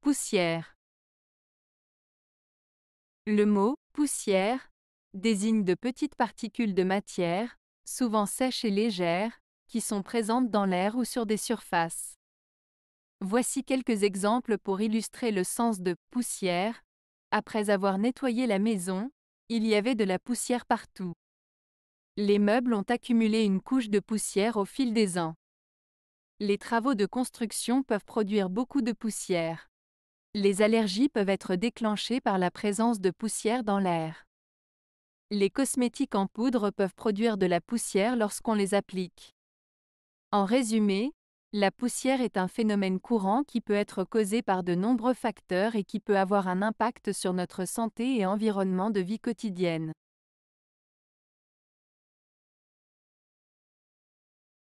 Poussière. Le mot poussière désigne de petites particules de matière, souvent sèches et légères, qui sont présentes dans l'air ou sur des surfaces. Voici quelques exemples pour illustrer le sens de poussière. Après avoir nettoyé la maison, il y avait de la poussière partout. Les meubles ont accumulé une couche de poussière au fil des ans. Les travaux de construction peuvent produire beaucoup de poussière. Les allergies peuvent être déclenchées par la présence de poussière dans l'air. Les cosmétiques en poudre peuvent produire de la poussière lorsqu'on les applique. En résumé, la poussière est un phénomène courant qui peut être causé par de nombreux facteurs et qui peut avoir un impact sur notre santé et environnement de vie quotidienne.